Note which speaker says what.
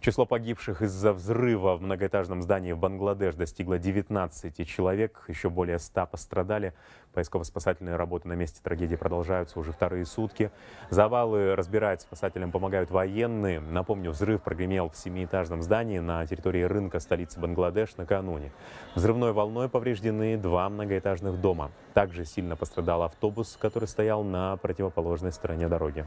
Speaker 1: Число погибших из-за взрыва в многоэтажном здании в Бангладеш достигло 19 человек. Еще более 100 пострадали. Поисково-спасательные работы на месте трагедии продолжаются уже вторые сутки. Завалы разбирают спасателям, помогают военные. Напомню, взрыв прогремел в семиэтажном здании на территории рынка столицы Бангладеш накануне. Взрывной волной повреждены два многоэтажных дома. Также сильно пострадал автобус, который стоял на противоположной стороне дороги.